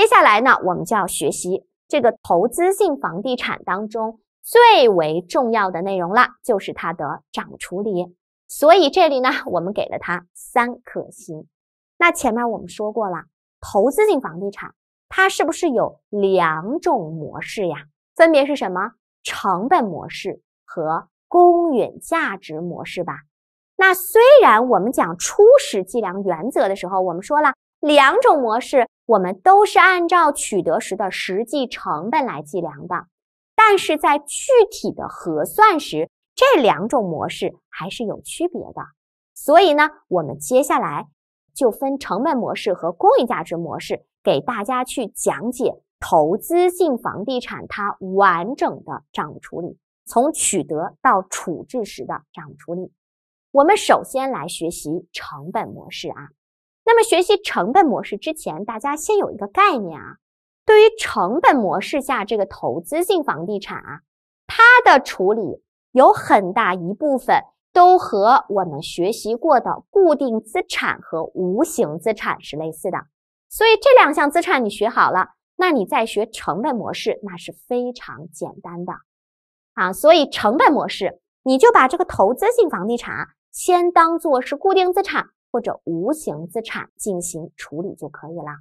接下来呢，我们就要学习这个投资性房地产当中最为重要的内容了，就是它的涨除率。所以这里呢，我们给了它三颗星。那前面我们说过了，投资性房地产它是不是有两种模式呀？分别是什么？成本模式和公允价值模式吧。那虽然我们讲初始计量原则的时候，我们说了两种模式。我们都是按照取得时的实际成本来计量的，但是在具体的核算时，这两种模式还是有区别的。所以呢，我们接下来就分成本模式和公允价值模式，给大家去讲解投资性房地产它完整的账务处理，从取得到处置时的账务处理。我们首先来学习成本模式啊。那么，学习成本模式之前，大家先有一个概念啊。对于成本模式下这个投资性房地产啊，它的处理有很大一部分都和我们学习过的固定资产和无形资产是类似的。所以这两项资产你学好了，那你再学成本模式那是非常简单的啊。所以成本模式，你就把这个投资性房地产先当做是固定资产。或者无形资产进行处理就可以了。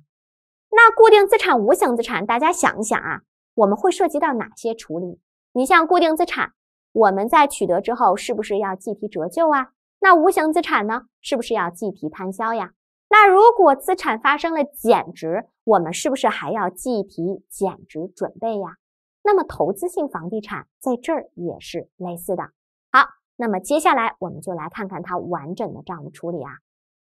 那固定资产、无形资产，大家想一想啊，我们会涉及到哪些处理？你像固定资产，我们在取得之后，是不是要计提折旧啊？那无形资产呢，是不是要计提摊销呀？那如果资产发生了减值，我们是不是还要计提减值准备呀？那么投资性房地产在这儿也是类似的。好，那么接下来我们就来看看它完整的账务处理啊。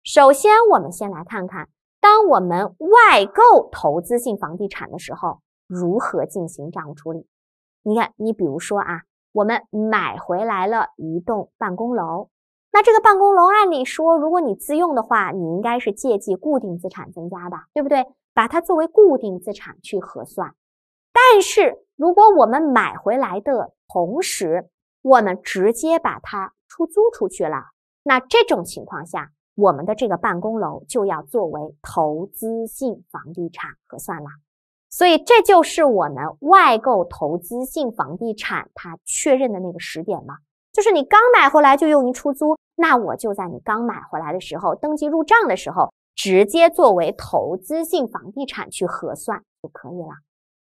首先，我们先来看看，当我们外购投资性房地产的时候，如何进行账务处理？你看，你比如说啊，我们买回来了一栋办公楼，那这个办公楼，按理说，如果你自用的话，你应该是借记固定资产增加的，对不对？把它作为固定资产去核算。但是，如果我们买回来的同时，我们直接把它出租出去了，那这种情况下。我们的这个办公楼就要作为投资性房地产核算了，所以这就是我们外购投资性房地产它确认的那个时点了，就是你刚买回来就用于出租，那我就在你刚买回来的时候登记入账的时候，直接作为投资性房地产去核算就可以了。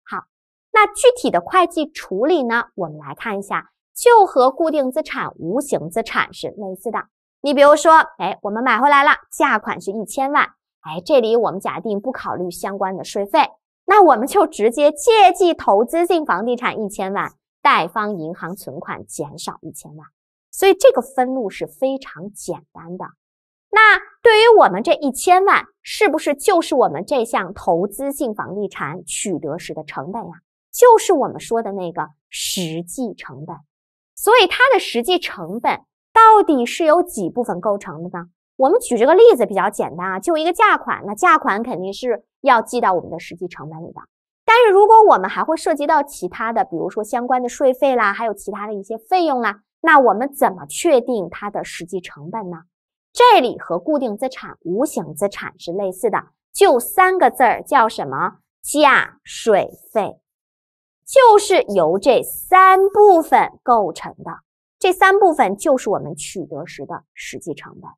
好，那具体的会计处理呢？我们来看一下，就和固定资产、无形资产是类似的。你比如说，哎，我们买回来了，价款是一千万，哎，这里我们假定不考虑相关的税费，那我们就直接借记投资性房地产一千万，贷方银行存款减少一千万。所以这个分录是非常简单的。那对于我们这一千万，是不是就是我们这项投资性房地产取得时的成本呀？就是我们说的那个实际成本。所以它的实际成本。到底是由几部分构成的呢？我们举这个例子比较简单啊，就一个价款，那价款肯定是要记到我们的实际成本里的。但是如果我们还会涉及到其他的，比如说相关的税费啦，还有其他的一些费用啦，那我们怎么确定它的实际成本呢？这里和固定资产、无形资产是类似的，就三个字儿叫什么？价、税、费，就是由这三部分构成的。这三部分就是我们取得时的实际成本，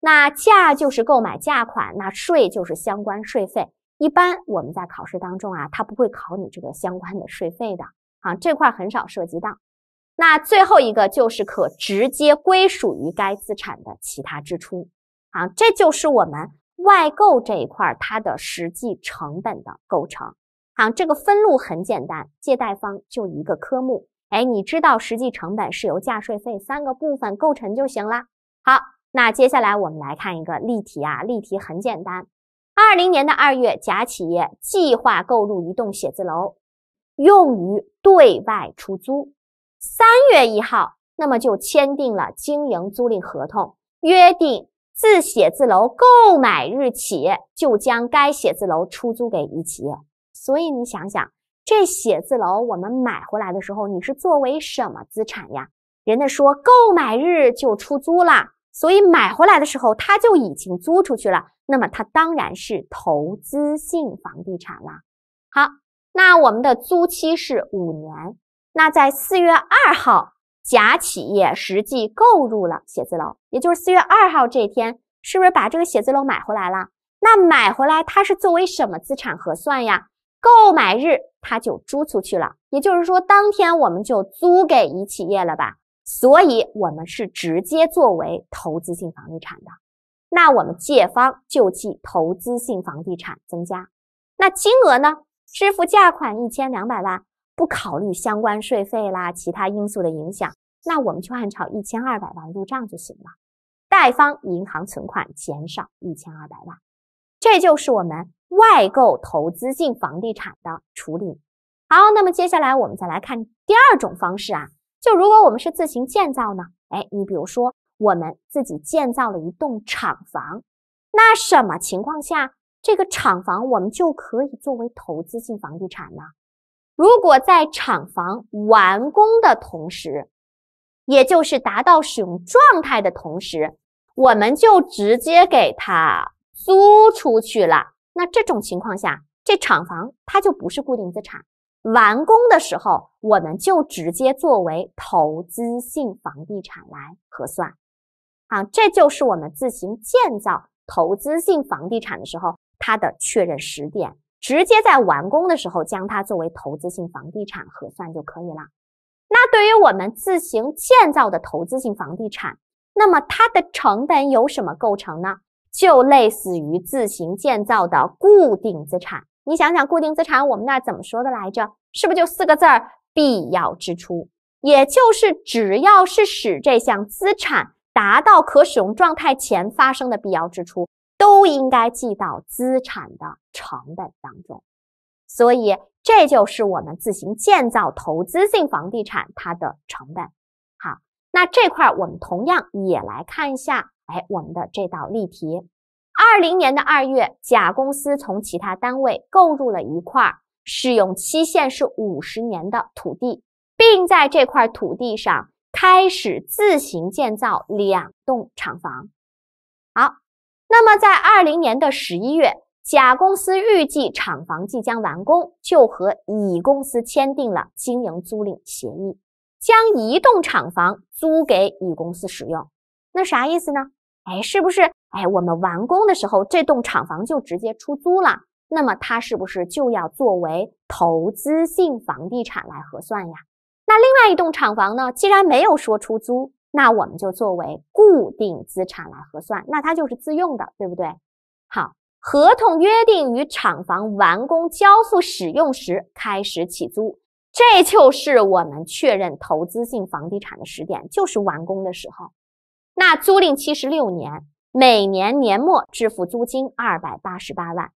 那价就是购买价款，那税就是相关税费。一般我们在考试当中啊，它不会考你这个相关的税费的啊，这块很少涉及到。那最后一个就是可直接归属于该资产的其他支出啊，这就是我们外购这一块它的实际成本的构成。好，这个分录很简单，借贷方就一个科目。哎，你知道实际成本是由价、税费三个部分构成就行了。好，那接下来我们来看一个例题啊，例题很简单。二零年的二月，甲企业计划购入一栋写字楼，用于对外出租。三月一号，那么就签订了经营租赁合同，约定自写字楼购买日起就将该写字楼出租给乙企业。所以你想想。这写字楼我们买回来的时候，你是作为什么资产呀？人家说购买日就出租了，所以买回来的时候它就已经租出去了，那么它当然是投资性房地产了。好，那我们的租期是五年，那在四月二号，甲企业实际购入了写字楼，也就是四月二号这天，是不是把这个写字楼买回来了？那买回来它是作为什么资产核算呀？购买日，它就租出去了，也就是说，当天我们就租给乙企业了吧？所以，我们是直接作为投资性房地产的。那我们借方就记投资性房地产增加，那金额呢？支付价款一千两百万，不考虑相关税费啦，其他因素的影响，那我们就按照一千二百万入账就行了。贷方银行存款减少一千二百万。这就是我们外购投资性房地产的处理。好，那么接下来我们再来看第二种方式啊，就如果我们是自行建造呢？哎，你比如说我们自己建造了一栋厂房，那什么情况下这个厂房我们就可以作为投资性房地产呢？如果在厂房完工的同时，也就是达到使用状态的同时，我们就直接给它。租出去了，那这种情况下，这厂房它就不是固定资产。完工的时候，我们就直接作为投资性房地产来核算。啊，这就是我们自行建造投资性房地产的时候它的确认时点，直接在完工的时候将它作为投资性房地产核算就可以了。那对于我们自行建造的投资性房地产，那么它的成本由什么构成呢？就类似于自行建造的固定资产，你想想固定资产，我们那怎么说的来着？是不是就四个字儿？必要支出，也就是只要是使这项资产达到可使用状态前发生的必要支出，都应该记到资产的成本当中。所以这就是我们自行建造投资性房地产它的成本。好，那这块我们同样也来看一下。哎，我们的这道例题，二零年的二月，甲公司从其他单位购入了一块使用期限是五十年的土地，并在这块土地上开始自行建造两栋厂房。好，那么在二零年的十一月，甲公司预计厂房即将完工，就和乙公司签订了经营租赁协议，将一栋厂房租给乙公司使用。那啥意思呢？哎，是不是？哎，我们完工的时候，这栋厂房就直接出租了。那么它是不是就要作为投资性房地产来核算呀？那另外一栋厂房呢？既然没有说出租，那我们就作为固定资产来核算。那它就是自用的，对不对？好，合同约定与厂房完工交付使用时开始起租，这就是我们确认投资性房地产的时点，就是完工的时候。那租赁期是六年，每年年末支付租金二百八十八万。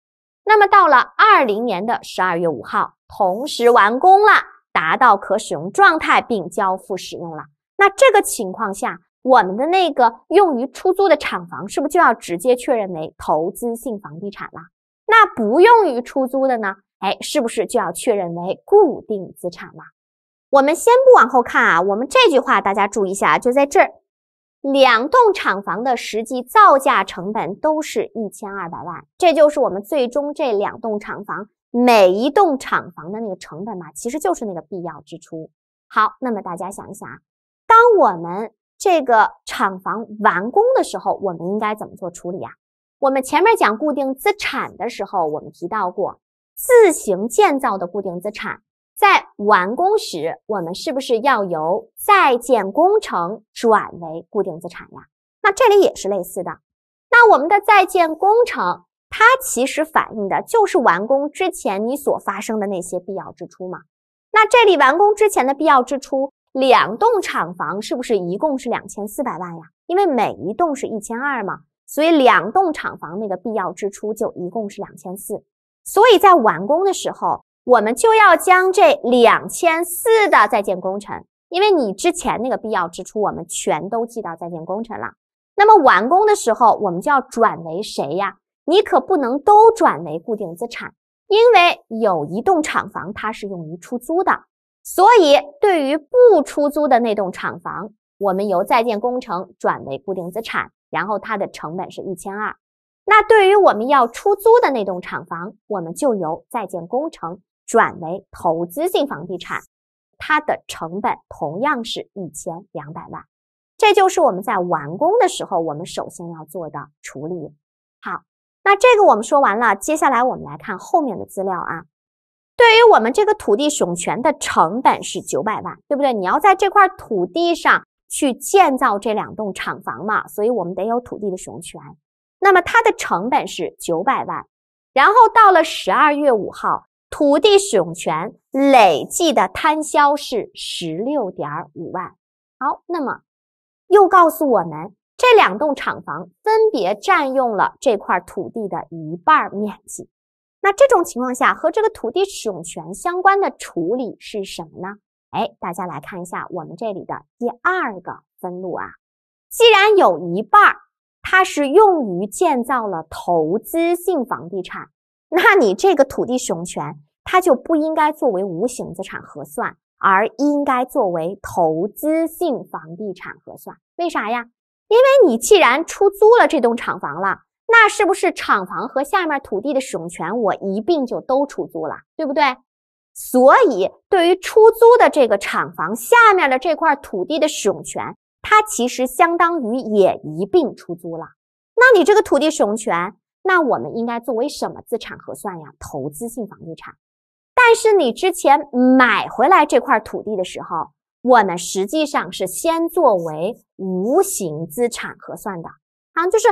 那么到了二零年的十二月五号，同时完工了，达到可使用状态并交付使用了。那这个情况下，我们的那个用于出租的厂房是不是就要直接确认为投资性房地产了？那不用于出租的呢？哎，是不是就要确认为固定资产了？我们先不往后看啊，我们这句话大家注意一下，就在这儿。两栋厂房的实际造价成本都是一千二百万，这就是我们最终这两栋厂房每一栋厂房的那个成本嘛，其实就是那个必要支出。好，那么大家想一想，当我们这个厂房完工的时候，我们应该怎么做处理啊？我们前面讲固定资产的时候，我们提到过自行建造的固定资产。在完工时，我们是不是要由在建工程转为固定资产呀？那这里也是类似的。那我们的在建工程，它其实反映的就是完工之前你所发生的那些必要支出嘛。那这里完工之前的必要支出，两栋厂房是不是一共是两千四百万呀？因为每一栋是一千二嘛，所以两栋厂房那个必要支出就一共是两千四。所以在完工的时候。我们就要将这两千四的在建工程，因为你之前那个必要支出，我们全都记到在建工程了。那么完工的时候，我们就要转为谁呀？你可不能都转为固定资产，因为有一栋厂房它是用于出租的，所以对于不出租的那栋厂房，我们由在建工程转为固定资产，然后它的成本是一千二。那对于我们要出租的那栋厂房，我们就由在建工程。转为投资性房地产，它的成本同样是一千两百万，这就是我们在完工的时候我们首先要做的处理。好，那这个我们说完了，接下来我们来看后面的资料啊。对于我们这个土地使用权的成本是九百万，对不对？你要在这块土地上去建造这两栋厂房嘛，所以我们得有土地的使用权。那么它的成本是九百万，然后到了十二月五号。土地使用权累计的摊销是十六点五万。好，那么又告诉我们，这两栋厂房分别占用了这块土地的一半面积。那这种情况下，和这个土地使用权相关的处理是什么呢？哎，大家来看一下我们这里的第二个分录啊。既然有一半它是用于建造了投资性房地产。那你这个土地使用权，它就不应该作为无形资产核算，而应该作为投资性房地产核算。为啥呀？因为你既然出租了这栋厂房了，那是不是厂房和下面土地的使用权我一并就都出租了，对不对？所以，对于出租的这个厂房下面的这块土地的使用权，它其实相当于也一并出租了。那你这个土地使用权？那我们应该作为什么资产核算呀？投资性房地产。但是你之前买回来这块土地的时候，我们实际上是先作为无形资产核算的。啊，就是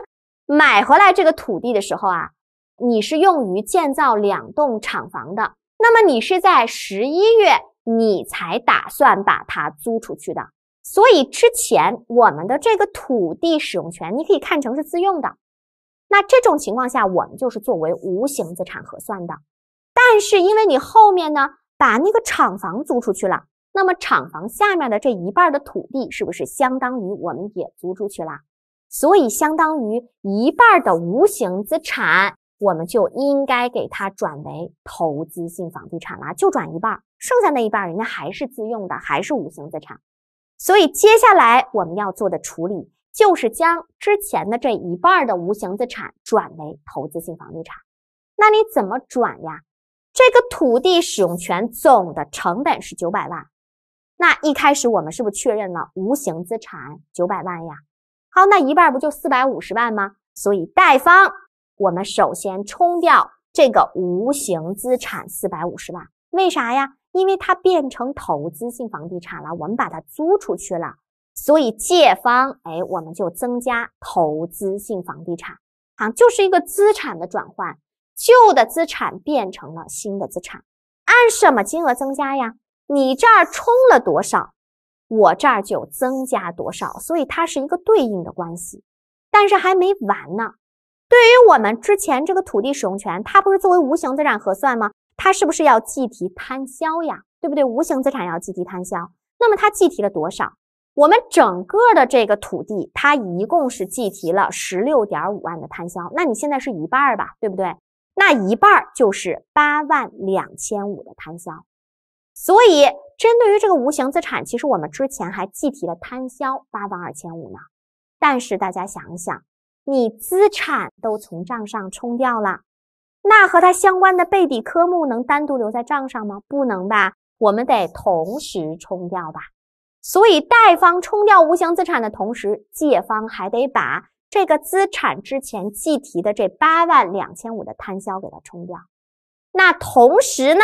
买回来这个土地的时候啊，你是用于建造两栋厂房的。那么你是在十一月你才打算把它租出去的。所以之前我们的这个土地使用权，你可以看成是自用的。那这种情况下，我们就是作为无形资产核算的。但是，因为你后面呢把那个厂房租出去了，那么厂房下面的这一半的土地，是不是相当于我们也租出去了？所以，相当于一半的无形资产，我们就应该给它转为投资性房地产了，就转一半，剩下那一半人家还是自用的，还是无形资产。所以，接下来我们要做的处理。就是将之前的这一半的无形资产转为投资性房地产，那你怎么转呀？这个土地使用权总的成本是九百万，那一开始我们是不是确认了无形资产九百万呀？好，那一半不就四百五十万吗？所以贷方我们首先冲掉这个无形资产四百五十万，为啥呀？因为它变成投资性房地产了，我们把它租出去了。所以借方，哎，我们就增加投资性房地产啊，就是一个资产的转换，旧的资产变成了新的资产，按什么金额增加呀？你这儿充了多少，我这儿就增加多少，所以它是一个对应的关系。但是还没完呢，对于我们之前这个土地使用权，它不是作为无形资产核算吗？它是不是要计提摊销呀？对不对？无形资产要计提摊销，那么它计提了多少？我们整个的这个土地，它一共是计提了十六点五万的摊销，那你现在是一半吧，对不对？那一半就是八万两千五的摊销。所以，针对于这个无形资产，其实我们之前还计提了摊销八万二千五呢。但是大家想一想，你资产都从账上冲掉了，那和它相关的备抵科目能单独留在账上吗？不能吧，我们得同时冲掉吧。所以贷方冲掉无形资产的同时，借方还得把这个资产之前计提的这八万两千五的摊销给它冲掉。那同时呢，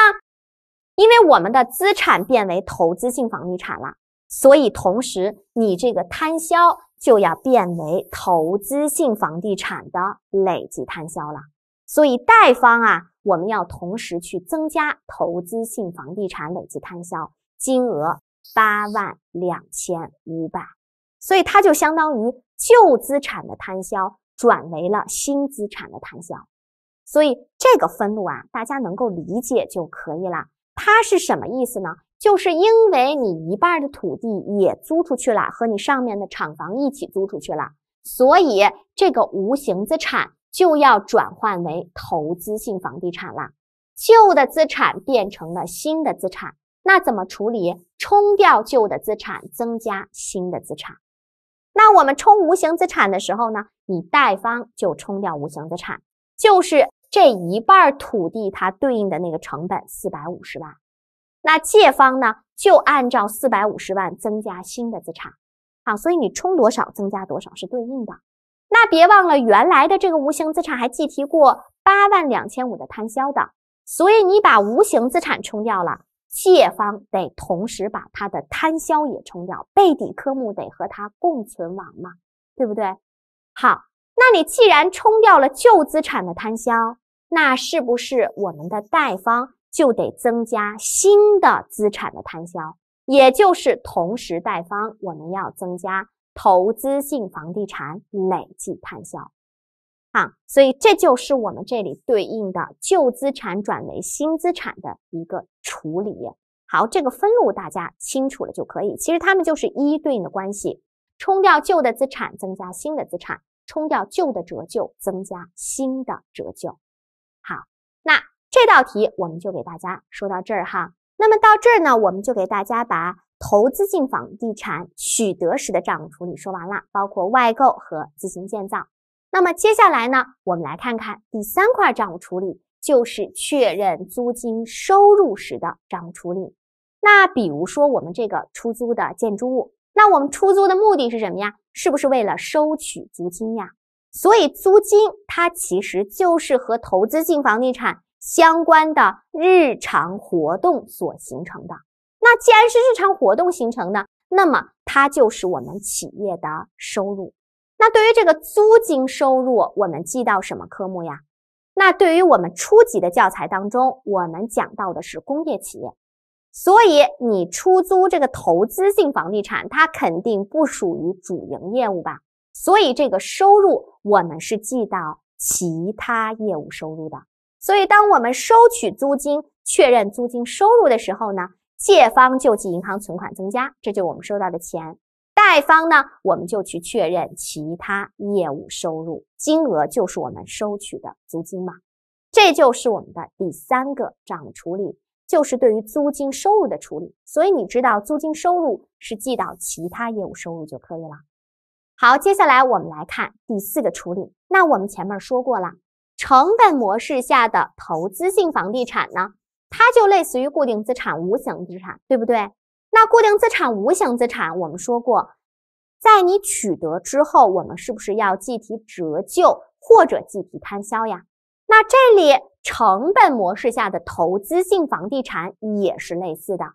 因为我们的资产变为投资性房地产了，所以同时你这个摊销就要变为投资性房地产的累计摊销了。所以贷方啊，我们要同时去增加投资性房地产累计摊销金额。八万两千五百，所以它就相当于旧资产的摊销转为了新资产的摊销，所以这个分录啊，大家能够理解就可以了。它是什么意思呢？就是因为你一半的土地也租出去了，和你上面的厂房一起租出去了，所以这个无形资产就要转换为投资性房地产了，旧的资产变成了新的资产。那怎么处理？冲掉旧的资产，增加新的资产。那我们冲无形资产的时候呢？你贷方就冲掉无形资产，就是这一半土地它对应的那个成本四百五十万。那借方呢，就按照四百五十万增加新的资产。啊。所以你冲多少，增加多少是对应的。那别忘了，原来的这个无形资产还计提过八万两千五的摊销的，所以你把无形资产冲掉了。借方得同时把它的摊销也冲掉，背底科目得和它共存亡嘛，对不对？好，那你既然冲掉了旧资产的摊销，那是不是我们的贷方就得增加新的资产的摊销？也就是同时贷方我们要增加投资性房地产累计摊销。啊，所以这就是我们这里对应的旧资产转为新资产的一个处理。好，这个分录大家清楚了就可以。其实它们就是一一对应的关系，冲掉旧的资产，增加新的资产；冲掉旧的折旧，增加新的折旧。好，那这道题我们就给大家说到这儿哈。那么到这儿呢，我们就给大家把投资性房地产取得时的账务处理说完了，包括外购和自行建造。那么接下来呢，我们来看看第三块账务处理，就是确认租金收入时的账务处理。那比如说我们这个出租的建筑物，那我们出租的目的是什么呀？是不是为了收取租金呀？所以租金它其实就是和投资性房地产相关的日常活动所形成的。那既然是日常活动形成的，那么它就是我们企业的收入。那对于这个租金收入，我们记到什么科目呀？那对于我们初级的教材当中，我们讲到的是工业企业，所以你出租这个投资性房地产，它肯定不属于主营业务吧？所以这个收入我们是记到其他业务收入的。所以当我们收取租金，确认租金收入的时候呢，借方就记银行存款增加，这就我们收到的钱。贷方呢，我们就去确认其他业务收入金额，就是我们收取的租金嘛。这就是我们的第三个账处理，就是对于租金收入的处理。所以你知道租金收入是记到其他业务收入就可以了。好，接下来我们来看第四个处理。那我们前面说过了，成本模式下的投资性房地产呢，它就类似于固定资产、无形资产，对不对？那固定资产、无形资产，我们说过，在你取得之后，我们是不是要计提折旧或者计提摊销呀？那这里成本模式下的投资性房地产也是类似的，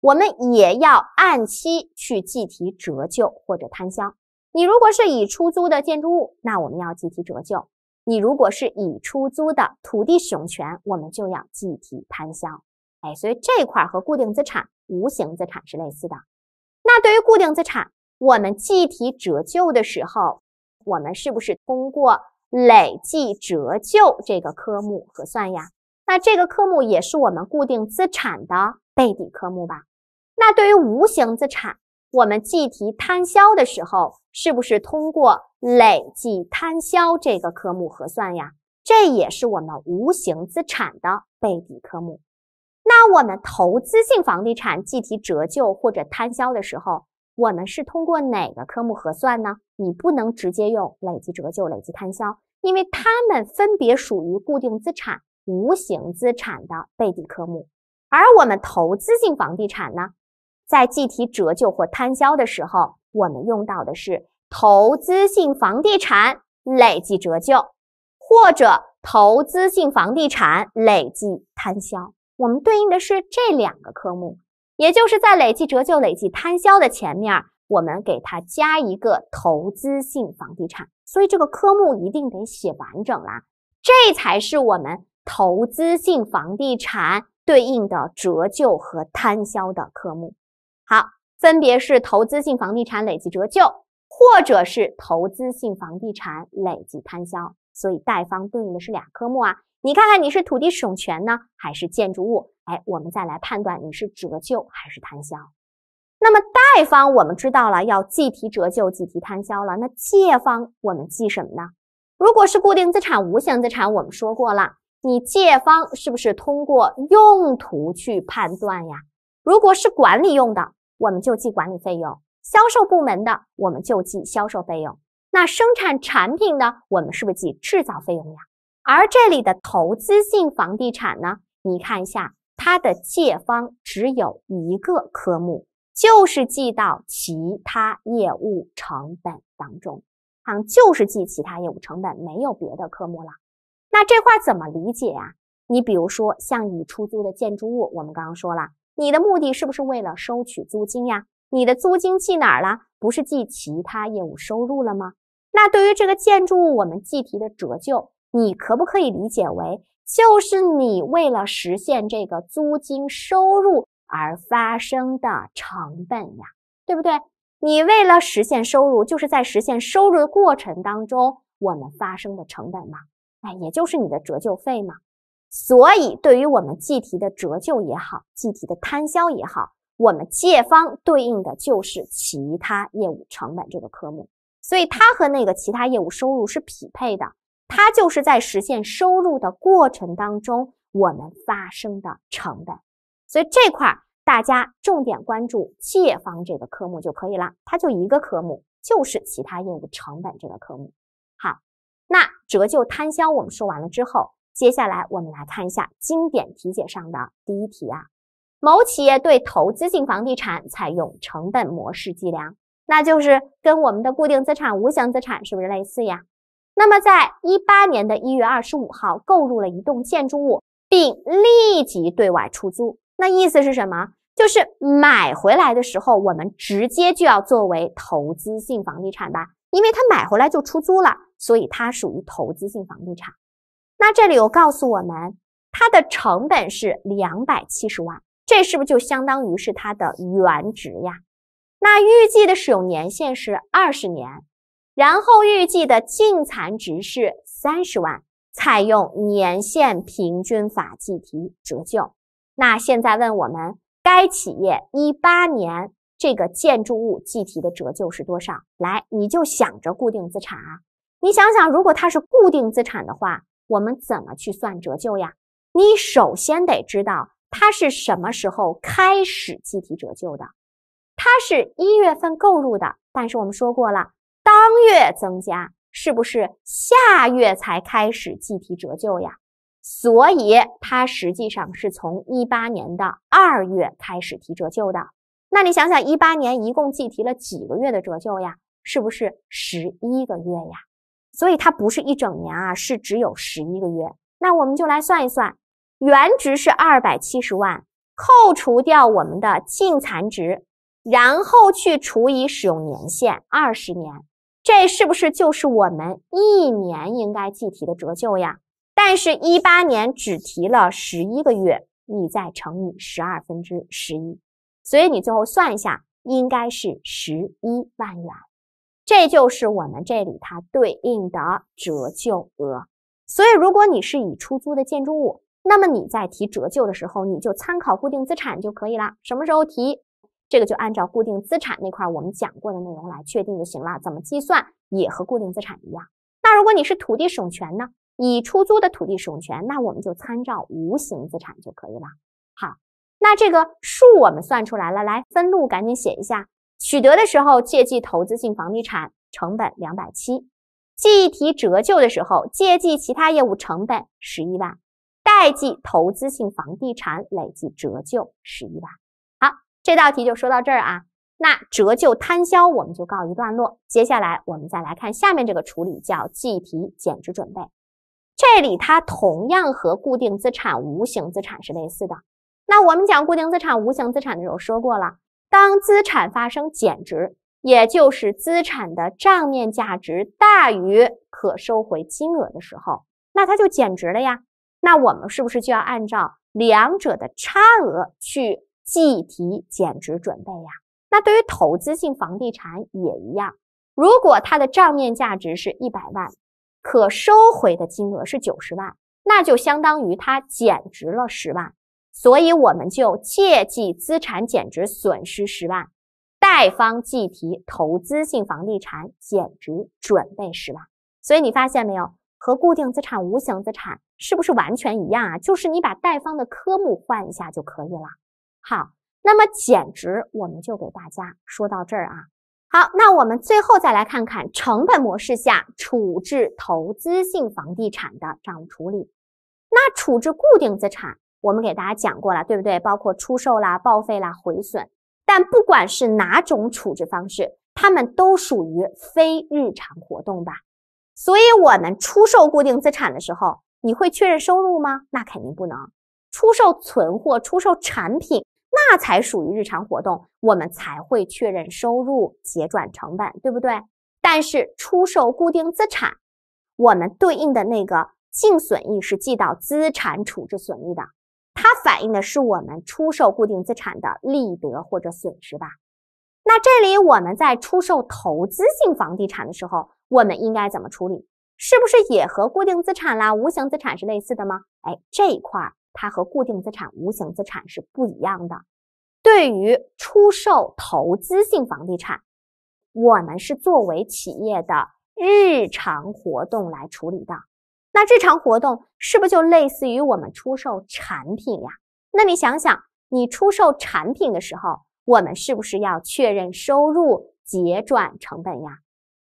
我们也要按期去计提折旧或者摊销。你如果是已出租的建筑物，那我们要计提折旧；你如果是已出租的土地使用权，我们就要计提摊销。哎，所以这块和固定资产、无形资产是类似的。那对于固定资产，我们计提折旧的时候，我们是不是通过累计折旧这个科目核算呀？那这个科目也是我们固定资产的备抵科目吧？那对于无形资产，我们计提摊销的时候，是不是通过累计摊销这个科目核算呀？这也是我们无形资产的备抵科目。那我们投资性房地产计提折旧或者摊销的时候，我们是通过哪个科目核算呢？你不能直接用累计折旧、累计摊销，因为它们分别属于固定资产、无形资产的备抵科目。而我们投资性房地产呢，在计提折旧或摊销的时候，我们用到的是投资性房地产累计折旧，或者投资性房地产累计摊销。我们对应的是这两个科目，也就是在累计折旧、累计摊销的前面，我们给它加一个投资性房地产，所以这个科目一定得写完整啦，这才是我们投资性房地产对应的折旧和摊销的科目。好，分别是投资性房地产累计折旧，或者是投资性房地产累计摊销。所以贷方对应的是俩科目啊。你看看你是土地使用权呢，还是建筑物？哎，我们再来判断你是折旧还是摊销。那么贷方我们知道了要计提折旧，计提摊销了。那借方我们记什么呢？如果是固定资产、无形资产，我们说过了，你借方是不是通过用途去判断呀？如果是管理用的，我们就记管理费用；销售部门的，我们就记销售费用；那生产产品的，我们是不是记制造费用呀？而这里的投资性房地产呢？你看一下，它的借方只有一个科目，就是记到其他业务成本当中。啊，就是记其他业务成本，没有别的科目了。那这块怎么理解呀？你比如说，像已出租的建筑物，我们刚刚说了，你的目的是不是为了收取租金呀？你的租金记哪儿了？不是记其他业务收入了吗？那对于这个建筑物，我们计提的折旧。你可不可以理解为，就是你为了实现这个租金收入而发生的成本呀，对不对？你为了实现收入，就是在实现收入的过程当中，我们发生的成本嘛？哎，也就是你的折旧费嘛。所以，对于我们计提的折旧也好，计提的摊销也好，我们借方对应的就是其他业务成本这个科目，所以它和那个其他业务收入是匹配的。它就是在实现收入的过程当中，我们发生的成本，所以这块大家重点关注借方这个科目就可以了。它就一个科目，就是其他业务成本这个科目。好，那折旧摊销我们说完了之后，接下来我们来看一下经典题解上的第一题啊。某企业对投资性房地产采用成本模式计量，那就是跟我们的固定资产、无形资产是不是类似呀？那么，在一八年的一月二十五号，购入了一栋建筑物，并立即对外出租。那意思是什么？就是买回来的时候，我们直接就要作为投资性房地产吧？因为它买回来就出租了，所以它属于投资性房地产。那这里我告诉我们，它的成本是两百七十万，这是不是就相当于是它的原值呀？那预计的使用年限是二十年。然后预计的净残值是三十万，采用年限平均法计提折旧。那现在问我们，该企业一八年这个建筑物计提的折旧是多少？来，你就想着固定资产啊。你想想，如果它是固定资产的话，我们怎么去算折旧呀？你首先得知道它是什么时候开始计提折旧的。它是一月份购入的，但是我们说过了。当月增加是不是下月才开始计提折旧呀？所以它实际上是从一八年的二月开始提折旧的。那你想想，一八年一共计提了几个月的折旧呀？是不是十一个月呀？所以它不是一整年啊，是只有十一个月。那我们就来算一算，原值是二百七十万，扣除掉我们的净残值，然后去除以使用年限二十年。这是不是就是我们一年应该计提的折旧呀？但是，一八年只提了十一个月，你再乘以十二分之十一，所以你最后算一下，应该是十一万元。这就是我们这里它对应的折旧额。所以，如果你是已出租的建筑物，那么你在提折旧的时候，你就参考固定资产就可以了。什么时候提？这个就按照固定资产那块我们讲过的内容来确定就行了，怎么计算也和固定资产一样。那如果你是土地使用权呢？已出租的土地使用权，那我们就参照无形资产就可以了。好，那这个数我们算出来了，来分录赶紧写一下。取得的时候借记投资性房地产成本两百七，计提折旧的时候借记其他业务成本十一万，贷记投资性房地产累计折旧十一万。这道题就说到这儿啊，那折旧摊销我们就告一段落。接下来我们再来看下面这个处理，叫计提减值准备。这里它同样和固定资产、无形资产是类似的。那我们讲固定资产、无形资产的时候说过了，当资产发生减值，也就是资产的账面价值大于可收回金额的时候，那它就减值了呀。那我们是不是就要按照两者的差额去？计提减值准备呀，那对于投资性房地产也一样。如果它的账面价值是一百万，可收回的金额是九十万，那就相当于它减值了十万。所以我们就借记资产减值损失十万，贷方计提投资性房地产减值准备十万。所以你发现没有，和固定资产、无形资产是不是完全一样啊？就是你把贷方的科目换一下就可以了。好，那么减值我们就给大家说到这儿啊。好，那我们最后再来看看成本模式下处置投资性房地产的账务处理。那处置固定资产，我们给大家讲过了，对不对？包括出售啦、报废啦、毁损。但不管是哪种处置方式，它们都属于非日常活动吧？所以，我们出售固定资产的时候，你会确认收入吗？那肯定不能。出售存货、出售产品。那才属于日常活动，我们才会确认收入结转成本，对不对？但是出售固定资产，我们对应的那个净损益是记到资产处置损益的，它反映的是我们出售固定资产的利得或者损失吧？那这里我们在出售投资性房地产的时候，我们应该怎么处理？是不是也和固定资产啦、无形资产是类似的吗？哎，这一块儿它和固定资产、无形资产是不一样的。对于出售投资性房地产，我们是作为企业的日常活动来处理的。那日常活动是不是就类似于我们出售产品呀？那你想想，你出售产品的时候，我们是不是要确认收入、结转成本呀？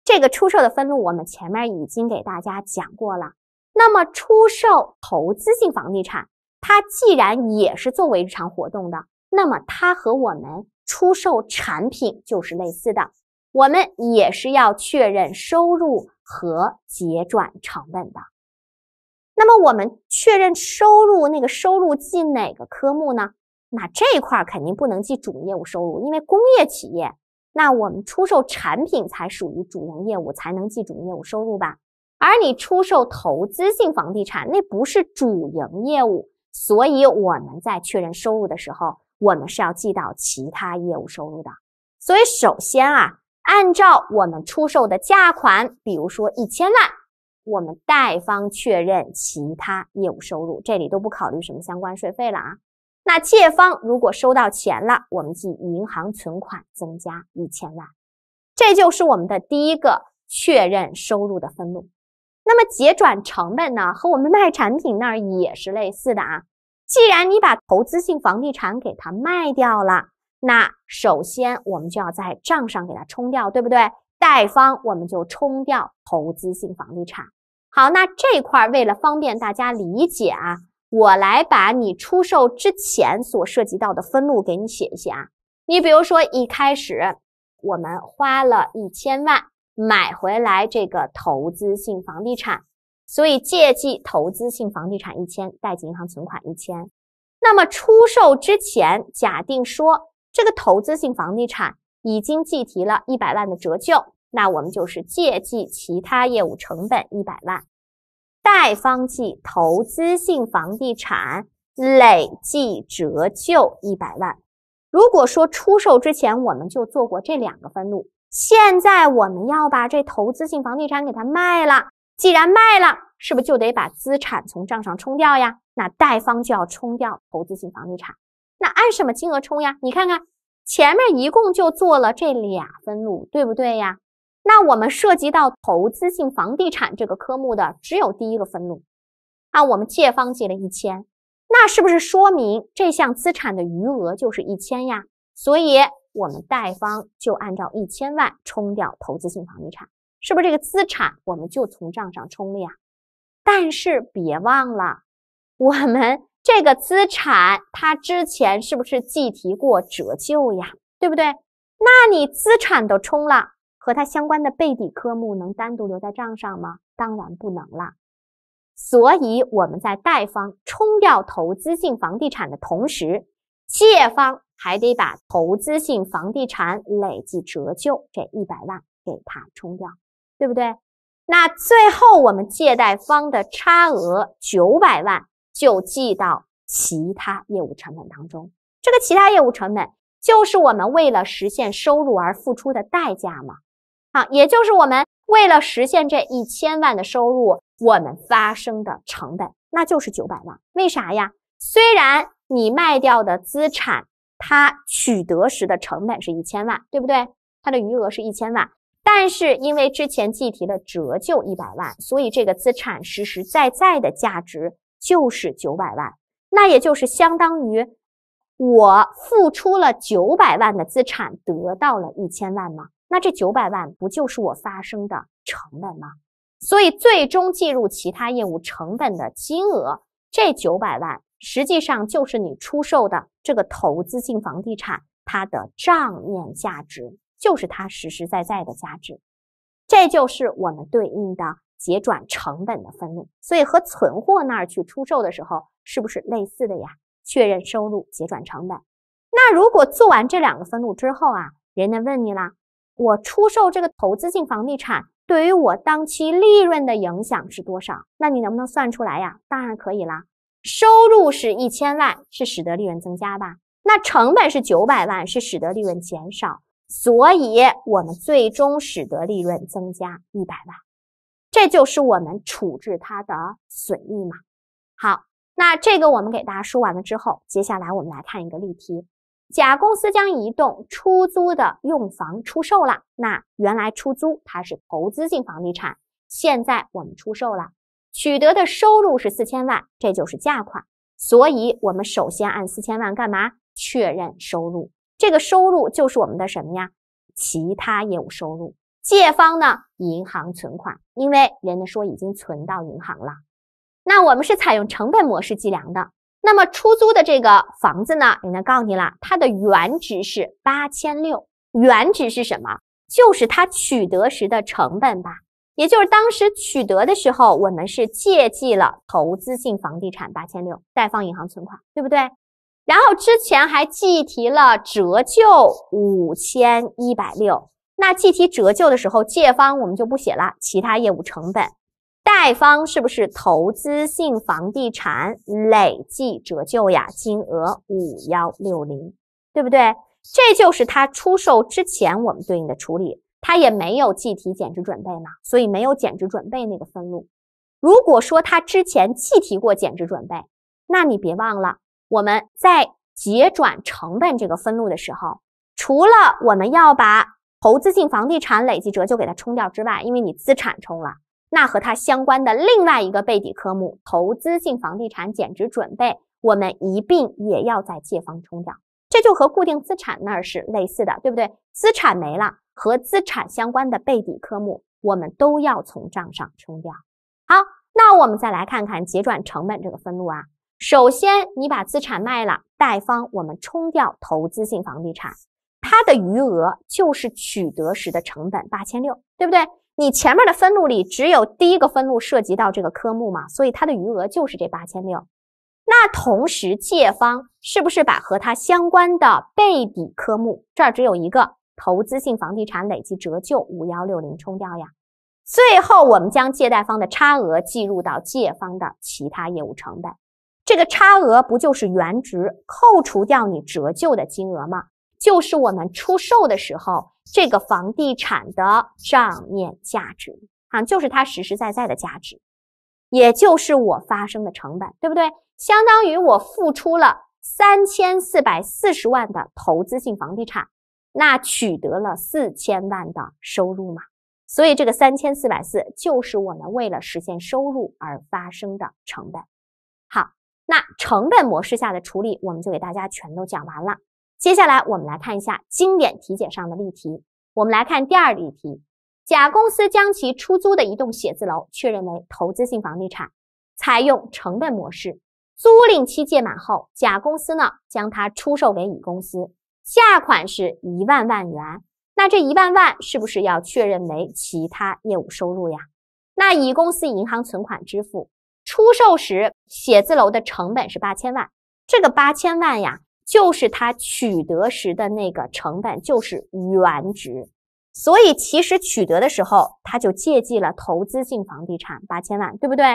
这个出售的分录我们前面已经给大家讲过了。那么出售投资性房地产，它既然也是作为日常活动的。那么它和我们出售产品就是类似的，我们也是要确认收入和结转成本的。那么我们确认收入，那个收入记哪个科目呢？那这块儿肯定不能记主营业务收入，因为工业企业，那我们出售产品才属于主营业务，才能记主营业务收入吧？而你出售投资性房地产，那不是主营业务，所以我们在确认收入的时候。我们是要记到其他业务收入的，所以首先啊，按照我们出售的价款，比如说一千万，我们贷方确认其他业务收入，这里都不考虑什么相关税费了啊。那借方如果收到钱了，我们记银行存款增加一千万，这就是我们的第一个确认收入的分录。那么结转成本呢，和我们卖产品那儿也是类似的啊。既然你把投资性房地产给它卖掉了，那首先我们就要在账上给它冲掉，对不对？贷方我们就冲掉投资性房地产。好，那这块为了方便大家理解啊，我来把你出售之前所涉及到的分录给你写一写啊。你比如说，一开始我们花了一千万买回来这个投资性房地产。所以借记投资性房地产一千，贷记银行存款一千。那么出售之前，假定说这个投资性房地产已经计提了一百万的折旧，那我们就是借记其他业务成本一百万，贷方记投资性房地产累计折旧一百万。如果说出售之前我们就做过这两个分录，现在我们要把这投资性房地产给它卖了。既然卖了，是不是就得把资产从账上冲掉呀？那贷方就要冲掉投资性房地产。那按什么金额冲呀？你看看前面一共就做了这俩分录，对不对呀？那我们涉及到投资性房地产这个科目的只有第一个分录，啊，我们借方借了一千，那是不是说明这项资产的余额就是一千呀？所以我们贷方就按照一千万冲掉投资性房地产。是不是这个资产我们就从账上冲了呀？但是别忘了，我们这个资产它之前是不是计提过折旧呀？对不对？那你资产都冲了，和它相关的备抵科目能单独留在账上吗？当然不能了。所以我们在贷方冲掉投资性房地产的同时，借方还得把投资性房地产累计折旧这一百万给它冲掉。对不对？那最后我们借贷方的差额九百万就记到其他业务成本当中。这个其他业务成本就是我们为了实现收入而付出的代价嘛？好，也就是我们为了实现这一千万的收入，我们发生的成本那就是九百万。为啥呀？虽然你卖掉的资产它取得时的成本是一千万，对不对？它的余额是一千万。但是，因为之前计提了折旧一百万，所以这个资产实实在在的价值就是九百万。那也就是相当于我付出了九百万的资产，得到了一千万吗？那这九百万不就是我发生的成本吗？所以，最终计入其他业务成本的金额，这九百万实际上就是你出售的这个投资性房地产它的账面价值。就是它实实在在的价值，这就是我们对应的结转成本的分录。所以和存货那儿去出售的时候，是不是类似的呀？确认收入，结转成本。那如果做完这两个分录之后啊，人家问你啦，我出售这个投资性房地产对于我当期利润的影响是多少？那你能不能算出来呀？当然可以啦，收入是一千万，是使得利润增加吧？那成本是九百万，是使得利润减少。所以，我们最终使得利润增加一百万，这就是我们处置它的损益嘛。好，那这个我们给大家说完了之后，接下来我们来看一个例题：甲公司将一栋出租的用房出售了，那原来出租它是投资性房地产，现在我们出售了，取得的收入是四千万，这就是价款。所以我们首先按四千万干嘛？确认收入。这个收入就是我们的什么呀？其他业务收入。借方呢，银行存款，因为人家说已经存到银行了。那我们是采用成本模式计量的。那么出租的这个房子呢，人家告诉你了，它的原值是八千六。原值是什么？就是它取得时的成本吧，也就是当时取得的时候，我们是借记了投资性房地产八千六，贷方银行存款，对不对？然后之前还计提了折旧五千一百六，那计提折旧的时候，借方我们就不写了，其他业务成本，贷方是不是投资性房地产累计折旧呀？金额五幺六零，对不对？这就是它出售之前我们对应的处理，它也没有计提减值准备嘛，所以没有减值准备那个分录。如果说他之前计提过减值准备，那你别忘了。我们在结转成本这个分录的时候，除了我们要把投资性房地产累计折旧给它冲掉之外，因为你资产冲了，那和它相关的另外一个备底科目投资性房地产减值准备，我们一并也要在借方冲掉，这就和固定资产那是类似的，对不对？资产没了，和资产相关的备底科目，我们都要从账上冲掉。好，那我们再来看看结转成本这个分录啊。首先，你把资产卖了，贷方我们冲掉投资性房地产，它的余额就是取得时的成本八千六，对不对？你前面的分录里只有第一个分录涉及到这个科目嘛，所以它的余额就是这八千六。那同时借方是不是把和它相关的备抵科目这儿只有一个投资性房地产累计折旧五幺六零冲掉呀？最后，我们将借贷方的差额计入到借方的其他业务成本。这个差额不就是原值扣除掉你折旧的金额吗？就是我们出售的时候这个房地产的账面价值啊，就是它实实在在的价值，也就是我发生的成本，对不对？相当于我付出了三千四百四十万的投资性房地产，那取得了四千万的收入嘛。所以这个三千四百四就是我们为了实现收入而发生的成本。好。那成本模式下的处理，我们就给大家全都讲完了。接下来我们来看一下经典题解上的例题。我们来看第二例题：甲公司将其出租的一栋写字楼确认为投资性房地产，采用成本模式。租赁期届满后，甲公司呢将它出售给乙公司，价款是一万万元。那这一万万是不是要确认为其他业务收入呀？那乙公司银行存款支付。出售时，写字楼的成本是八千万，这个八千万呀，就是他取得时的那个成本，就是原值。所以，其实取得的时候，他就借记了投资性房地产八千万，对不对？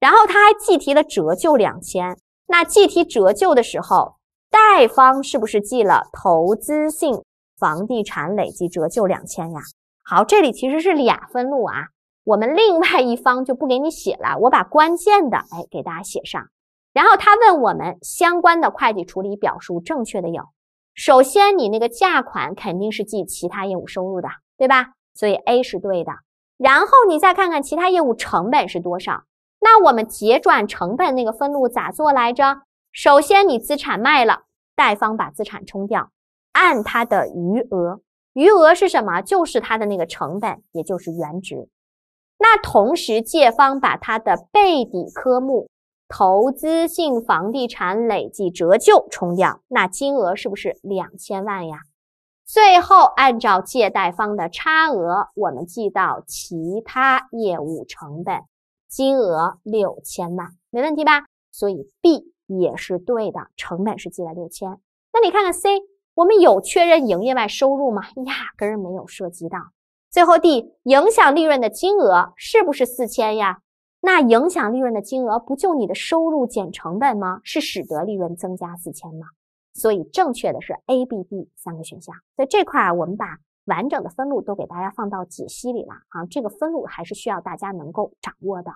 然后，他还计提了折旧两千。那计提折旧的时候，贷方是不是记了投资性房地产累计折旧两千呀？好，这里其实是俩分录啊。我们另外一方就不给你写了，我把关键的哎给大家写上。然后他问我们相关的会计处理表述正确的有，首先你那个价款肯定是记其他业务收入的，对吧？所以 A 是对的。然后你再看看其他业务成本是多少？那我们结转成本那个分录咋做来着？首先你资产卖了，贷方把资产冲掉，按它的余额，余额是什么？就是它的那个成本，也就是原值。那同时，借方把它的备底科目投资性房地产累计折旧冲掉，那金额是不是两千万呀？最后按照借贷方的差额，我们记到其他业务成本，金额六千万，没问题吧？所以 B 也是对的，成本是记了六千。那你看看 C，我们有确认营业外收入吗？压根儿没有涉及到。最后，D 影响利润的金额是不是四千呀？那影响利润的金额不就你的收入减成本吗？是使得利润增加四千吗？所以正确的是 A、B、D 三个选项。在这块啊，我们把完整的分录都给大家放到解析里了啊，这个分录还是需要大家能够掌握的。